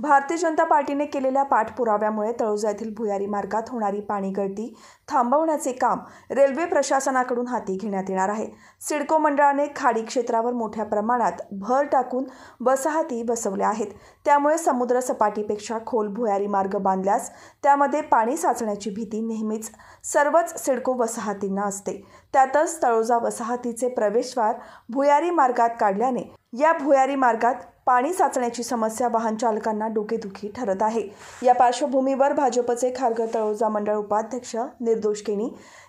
भारतीय जनता पार्टीने केलेल्या पाठपुराव्यामुळे तळोजा येथील भुयारी मार्गात होणारी पाणी गळती थांबवण्याचे काम रेल्वे प्रशासनाकडून हाती घेण्यात येणार आहे सिडको मंडळाने खाडी क्षेत्रावर मोठ्या प्रमाणात भर टाकून वसाहती बसवल्या आहेत त्यामुळे समुद्र सपाटीपेक्षा खोल भुयारी मार्ग बांधल्यास त्यामध्ये पाणी साचण्याची भीती नेहमीच सर्वच सिडको वसाहतींना असते त्यातच तळोजा वसाहतीचे प्रवेशद्वार भुयारी मार्गात काढल्याने या भुयारी मार्गात पाणी साचण्याची समस्या वाहन चालकांना डोकेदुखी ठरत आहे या पार्श्वभूमीवर भाजपचे खारघर तळोजा मंडळ उपाध्यक्ष निर्दोष केणी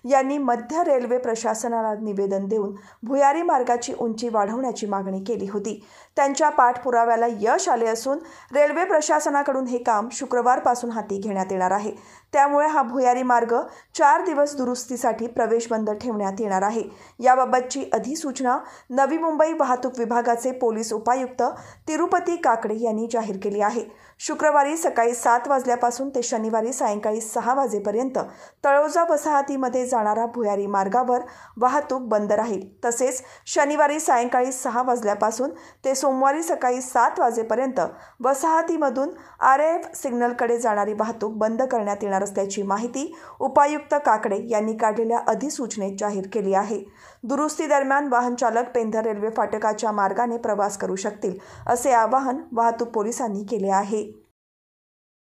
यांनी मध्य रेल्वे प्रशासनाला निवेदन देऊन भुयारी मार्गाची उंची वाढवण्याची मागणी केली होती त्यांच्या पाठपुराव्याला यश आले असून रेल्वे प्रशासनाकडून हे काम शुक्रवारपासून हाती घेण्यात येणार आहे त्यामुळे हा भुयारी मार्ग चार दिवस दुरुस्तीसाठी प्रवेश बंद ठेवण्यात येणार आहे याबाबतची अधिसूचना नवी मुंबई वाहतूक विभागाचे पोलीस उपायुक्त तिरुपती काकडे यांनी जाहीर केली आहे शुक्रवारी सकाळी सात वाजल्यापासून ते शनिवारी सायंकाळी सहा वाजेपर्यंत तळोजा वसाहतीमध्ये जाणारा भुयारी मार्गावर वाहतूक बंद राहील तसेच शनिवारी सायंकाळी सहा वाजल्यापासून ते सोमवारी सकाळी सात वाजेपर्यंत वसाहतीमधून आर एफ सिग्नलकडे जाणारी वाहतूक बंद करण्यात येणार असल्याची माहिती उपायुक्त काकडे यांनी काढलेल्या अधिसूचनेत जाहीर केली आहे दुरुस्ती दरम्यान वाहन चालक पेंधर रेल्वे फाटकाच्या मार्गाने प्रवास करू शकतील असे आवाहन वाहतूक पोलिसांनी केले आहे